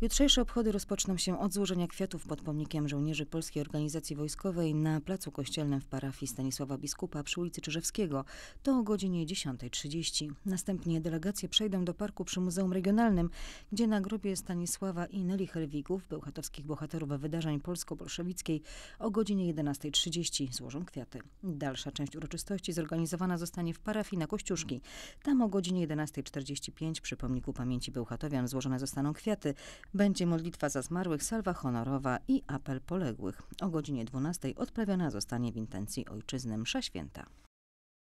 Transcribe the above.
Jutrzejsze obchody rozpoczną się od złożenia kwiatów pod pomnikiem żołnierzy Polskiej Organizacji Wojskowej na Placu Kościelnym w parafii Stanisława Biskupa przy ulicy Czyżewskiego. To o godzinie 10.30. Następnie delegacje przejdą do parku przy Muzeum Regionalnym, gdzie na grobie Stanisława i Neli Helwigów, bełchatowskich bohaterów wydarzeń polsko-bolszewickiej, o godzinie 11.30 złożą kwiaty. Dalsza część uroczystości zorganizowana zostanie w parafii na Kościuszki. Tam o godzinie 11.45 przy pomniku pamięci Bełchatowian złożone zostaną kwiaty. Będzie modlitwa za zmarłych, salwa honorowa i apel poległych. O godzinie 12 odprawiona zostanie w intencji ojczyzny msza święta.